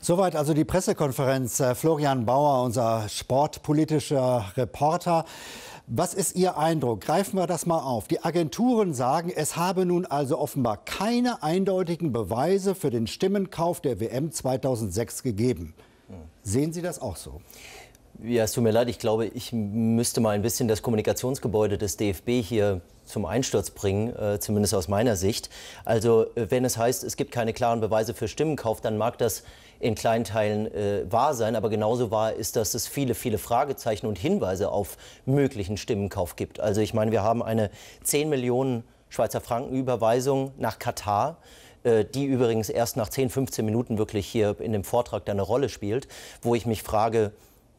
Soweit also die Pressekonferenz. Äh, Florian Bauer, unser sportpolitischer Reporter. Was ist Ihr Eindruck? Greifen wir das mal auf. Die Agenturen sagen, es habe nun also offenbar keine eindeutigen Beweise für den Stimmenkauf der WM 2006 gegeben. Hm. Sehen Sie das auch so? Ja, es tut mir leid. Ich glaube, ich müsste mal ein bisschen das Kommunikationsgebäude des DFB hier zum Einsturz bringen, äh, zumindest aus meiner Sicht. Also äh, wenn es heißt, es gibt keine klaren Beweise für Stimmenkauf, dann mag das in kleinen Teilen äh, wahr sein, aber genauso wahr ist, dass es viele, viele Fragezeichen und Hinweise auf möglichen Stimmenkauf gibt. Also ich meine, wir haben eine 10 Millionen Schweizer Franken Überweisung nach Katar äh, die übrigens erst nach 10, 15 Minuten wirklich hier in dem Vortrag eine Rolle spielt, wo ich mich frage,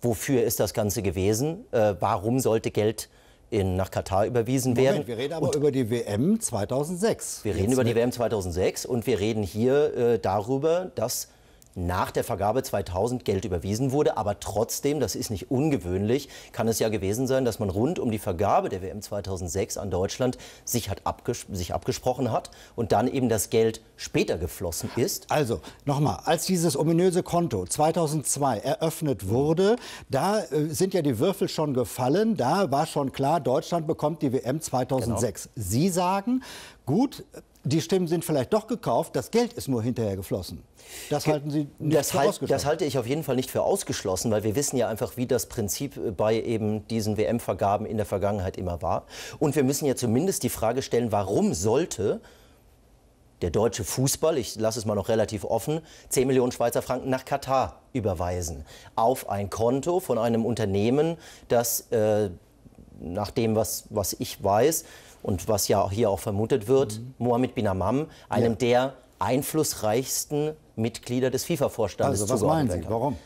wofür ist das Ganze gewesen? Äh, warum sollte Geld in, nach Katar überwiesen Moment, werden. Wir reden aber und über die WM 2006. Wir reden über die WM 2006 und wir reden hier äh, darüber, dass nach der Vergabe 2000 Geld überwiesen wurde. Aber trotzdem, das ist nicht ungewöhnlich, kann es ja gewesen sein, dass man rund um die Vergabe der WM 2006 an Deutschland sich, hat abges sich abgesprochen hat und dann eben das Geld später geflossen ist. Also nochmal, als dieses ominöse Konto 2002 eröffnet wurde, da äh, sind ja die Würfel schon gefallen. Da war schon klar, Deutschland bekommt die WM 2006. Genau. Sie sagen, gut, die Stimmen sind vielleicht doch gekauft, das Geld ist nur hinterher geflossen. Das halten Sie nicht das für halt, ausgeschlossen? Das halte ich auf jeden Fall nicht für ausgeschlossen, weil wir wissen ja einfach, wie das Prinzip äh, bei eben diesen WM-Vergaben in der Vergangenheit immer war. Und wir müssen ja zumindest die Frage stellen, warum sollte der deutsche Fußball, ich lasse es mal noch relativ offen, 10 Millionen Schweizer Franken nach Katar überweisen. Auf ein Konto von einem Unternehmen, das äh, nach dem, was, was ich weiß, und was ja auch hier auch vermutet wird, mhm. Mohammed bin Amam, einem ja. der einflussreichsten Mitglieder des FIFA-Vorstandes also, was meinen Sie? Warum?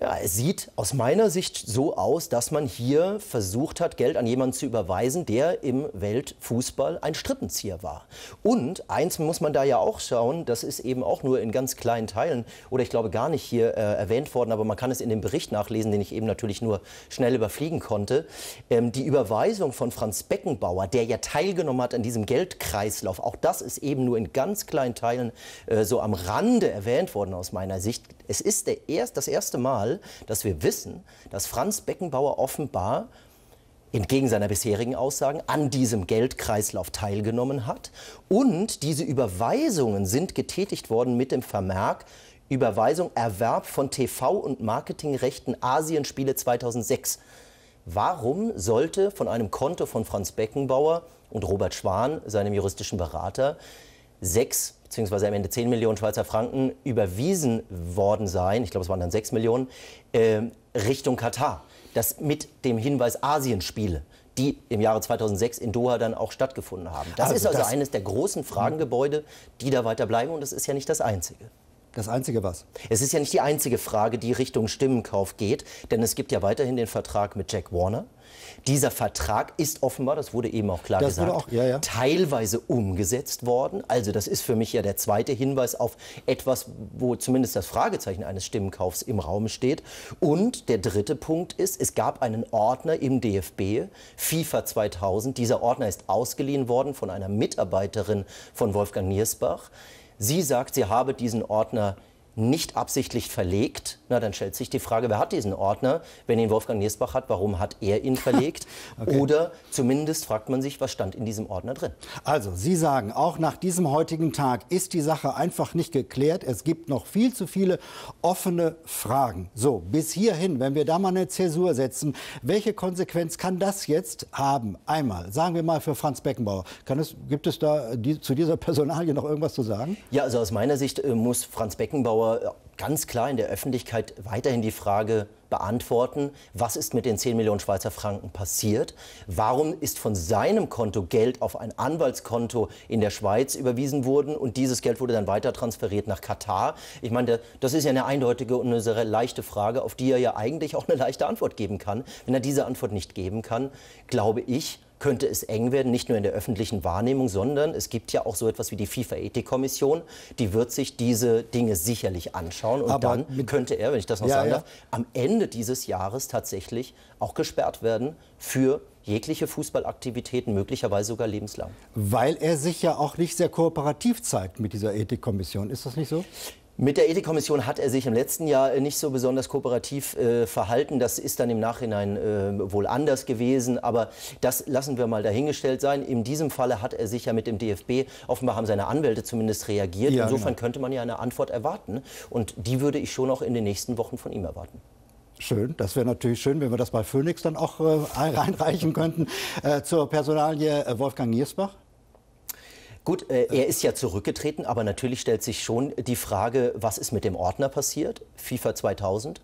Ja, es sieht aus meiner Sicht so aus, dass man hier versucht hat, Geld an jemanden zu überweisen, der im Weltfußball ein Strittenzieher war. Und eins muss man da ja auch schauen, das ist eben auch nur in ganz kleinen Teilen oder ich glaube gar nicht hier äh, erwähnt worden, aber man kann es in dem Bericht nachlesen, den ich eben natürlich nur schnell überfliegen konnte. Ähm, die Überweisung von Franz Beckenbauer, der ja teilgenommen hat an diesem Geldkreislauf, auch das ist eben nur in ganz kleinen Teilen äh, so am Rande erwähnt worden aus meiner Sicht. Es ist der erst, das erste Mal, dass wir wissen, dass Franz Beckenbauer offenbar entgegen seiner bisherigen Aussagen an diesem Geldkreislauf teilgenommen hat. Und diese Überweisungen sind getätigt worden mit dem Vermerk, Überweisung Erwerb von TV- und Marketingrechten Asienspiele 2006. Warum sollte von einem Konto von Franz Beckenbauer und Robert Schwan, seinem juristischen Berater, sechs beziehungsweise am Ende 10 Millionen Schweizer Franken überwiesen worden sein, ich glaube es waren dann 6 Millionen, äh, Richtung Katar. Das mit dem Hinweis Asienspiele die im Jahre 2006 in Doha dann auch stattgefunden haben. Das also ist also das eines der großen Fragengebäude, die da weiter bleiben und das ist ja nicht das einzige. Das Einzige was. Es ist ja nicht die einzige Frage, die Richtung Stimmenkauf geht, denn es gibt ja weiterhin den Vertrag mit Jack Warner. Dieser Vertrag ist offenbar, das wurde eben auch klar das gesagt, auch, ja, ja. teilweise umgesetzt worden. Also das ist für mich ja der zweite Hinweis auf etwas, wo zumindest das Fragezeichen eines Stimmenkaufs im Raum steht. Und der dritte Punkt ist, es gab einen Ordner im DFB, FIFA 2000. Dieser Ordner ist ausgeliehen worden von einer Mitarbeiterin von Wolfgang Niersbach. Sie sagt, sie habe diesen Ordner nicht absichtlich verlegt, na dann stellt sich die Frage, wer hat diesen Ordner? Wenn ihn Wolfgang Niersbach hat, warum hat er ihn verlegt? okay. Oder zumindest fragt man sich, was stand in diesem Ordner drin? Also, Sie sagen, auch nach diesem heutigen Tag ist die Sache einfach nicht geklärt. Es gibt noch viel zu viele offene Fragen. So, bis hierhin, wenn wir da mal eine Zäsur setzen, welche Konsequenz kann das jetzt haben? Einmal, sagen wir mal für Franz Beckenbauer, es, gibt es da äh, die, zu dieser Personalie noch irgendwas zu sagen? Ja, also aus meiner Sicht äh, muss Franz Beckenbauer aber äh, ganz klar in der Öffentlichkeit weiterhin die Frage beantworten, was ist mit den 10 Millionen Schweizer Franken passiert? Warum ist von seinem Konto Geld auf ein Anwaltskonto in der Schweiz überwiesen worden und dieses Geld wurde dann weiter transferiert nach Katar? Ich meine, das ist ja eine eindeutige und eine sehr leichte Frage, auf die er ja eigentlich auch eine leichte Antwort geben kann. Wenn er diese Antwort nicht geben kann, glaube ich, könnte es eng werden, nicht nur in der öffentlichen Wahrnehmung, sondern es gibt ja auch so etwas wie die FIFA-Ethikkommission, die wird sich diese Dinge sicherlich anschauen und Aber dann könnte er, wenn ich das noch ja, sagen darf, ja. am Ende dieses Jahres tatsächlich auch gesperrt werden für jegliche Fußballaktivitäten, möglicherweise sogar lebenslang. Weil er sich ja auch nicht sehr kooperativ zeigt mit dieser Ethikkommission. Ist das nicht so? Mit der Ethikkommission hat er sich im letzten Jahr äh, nicht so besonders kooperativ äh, verhalten. Das ist dann im Nachhinein äh, wohl anders gewesen, aber das lassen wir mal dahingestellt sein. In diesem Falle hat er sich ja mit dem DFB, offenbar haben seine Anwälte zumindest reagiert. Ja, Insofern genau. könnte man ja eine Antwort erwarten und die würde ich schon auch in den nächsten Wochen von ihm erwarten. Schön, das wäre natürlich schön, wenn wir das bei Phoenix dann auch äh, reinreichen könnten. Äh, zur Personalie äh, Wolfgang Niersbach. Gut, äh, er ist ja zurückgetreten, aber natürlich stellt sich schon die Frage, was ist mit dem Ordner passiert, FIFA 2000?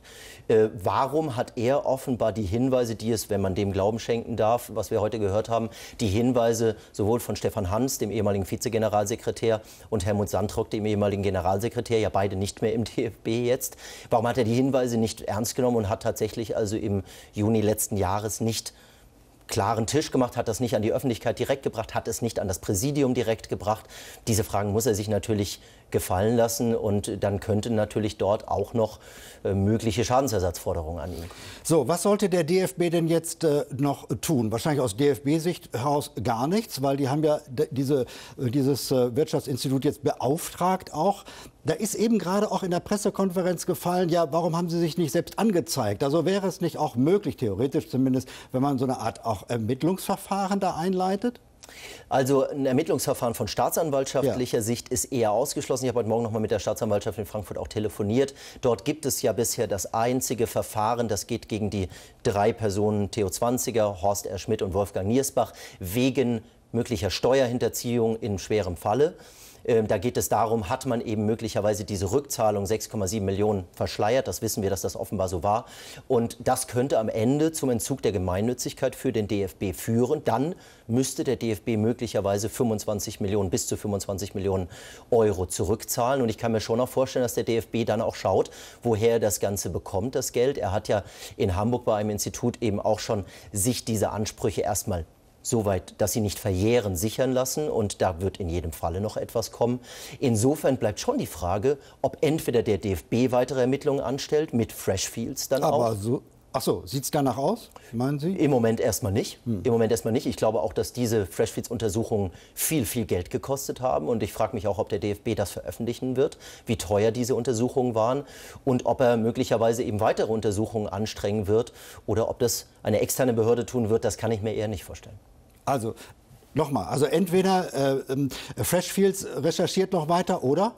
Äh, warum hat er offenbar die Hinweise, die es, wenn man dem Glauben schenken darf, was wir heute gehört haben, die Hinweise sowohl von Stefan Hans, dem ehemaligen Vizegeneralsekretär, und Helmut Sandrock, dem ehemaligen Generalsekretär, ja beide nicht mehr im DFB jetzt, warum hat er die Hinweise nicht ernst genommen und hat tatsächlich also im Juni letzten Jahres nicht klaren Tisch gemacht, hat das nicht an die Öffentlichkeit direkt gebracht, hat es nicht an das Präsidium direkt gebracht. Diese Fragen muss er sich natürlich gefallen lassen. Und dann könnten natürlich dort auch noch äh, mögliche Schadensersatzforderungen an ihn kommen. So, was sollte der DFB denn jetzt äh, noch tun? Wahrscheinlich aus DFB-Sicht heraus gar nichts, weil die haben ja diese, äh, dieses Wirtschaftsinstitut jetzt beauftragt auch. Da ist eben gerade auch in der Pressekonferenz gefallen, ja, warum haben Sie sich nicht selbst angezeigt? Also wäre es nicht auch möglich, theoretisch zumindest, wenn man so eine Art auch Ermittlungsverfahren da einleitet? Also ein Ermittlungsverfahren von staatsanwaltschaftlicher ja. Sicht ist eher ausgeschlossen. Ich habe heute Morgen noch mal mit der Staatsanwaltschaft in Frankfurt auch telefoniert. Dort gibt es ja bisher das einzige Verfahren, das geht gegen die drei Personen Theo Zwanziger, Horst R. Schmidt und Wolfgang Niersbach wegen möglicher Steuerhinterziehung in schwerem Falle. Ähm, da geht es darum, hat man eben möglicherweise diese Rückzahlung 6,7 Millionen verschleiert. Das wissen wir, dass das offenbar so war. Und das könnte am Ende zum Entzug der Gemeinnützigkeit für den DFB führen. Dann müsste der DFB möglicherweise 25 Millionen bis zu 25 Millionen Euro zurückzahlen. Und ich kann mir schon auch vorstellen, dass der DFB dann auch schaut, woher er das Ganze bekommt, das Geld. Er hat ja in Hamburg bei einem Institut eben auch schon sich diese Ansprüche erstmal soweit, dass sie nicht verjähren, sichern lassen. Und da wird in jedem Falle noch etwas kommen. Insofern bleibt schon die Frage, ob entweder der DFB weitere Ermittlungen anstellt, mit Freshfields dann Aber auch. So Ach so, sieht es danach aus, meinen Sie? Im Moment erstmal nicht. Hm. Im Moment erstmal nicht. Ich glaube auch, dass diese Freshfields-Untersuchungen viel, viel Geld gekostet haben. Und ich frage mich auch, ob der DFB das veröffentlichen wird, wie teuer diese Untersuchungen waren und ob er möglicherweise eben weitere Untersuchungen anstrengen wird oder ob das eine externe Behörde tun wird. Das kann ich mir eher nicht vorstellen. Also nochmal, also entweder äh, ähm, Freshfields recherchiert noch weiter oder?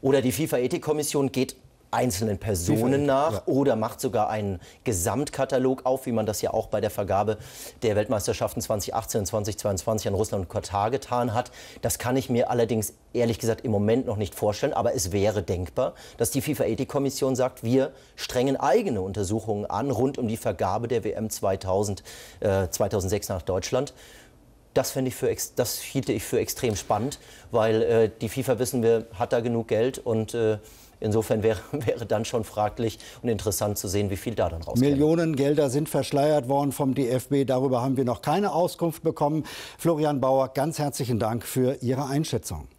Oder die FIFA-Ethikkommission geht einzelnen Personen nach ja. oder macht sogar einen Gesamtkatalog auf, wie man das ja auch bei der Vergabe der Weltmeisterschaften 2018 und 2022 an Russland und Katar getan hat. Das kann ich mir allerdings ehrlich gesagt im Moment noch nicht vorstellen, aber es wäre denkbar, dass die FIFA-Ethikkommission sagt, wir strengen eigene Untersuchungen an rund um die Vergabe der WM 2000, äh, 2006 nach Deutschland das, ich für, das hielte ich für extrem spannend, weil äh, die FIFA, wissen wir, hat da genug Geld und äh, Insofern wäre, wäre dann schon fraglich und interessant zu sehen, wie viel da dann rauskommt. Millionen Gelder sind verschleiert worden vom DFB. Darüber haben wir noch keine Auskunft bekommen. Florian Bauer, ganz herzlichen Dank für Ihre Einschätzung.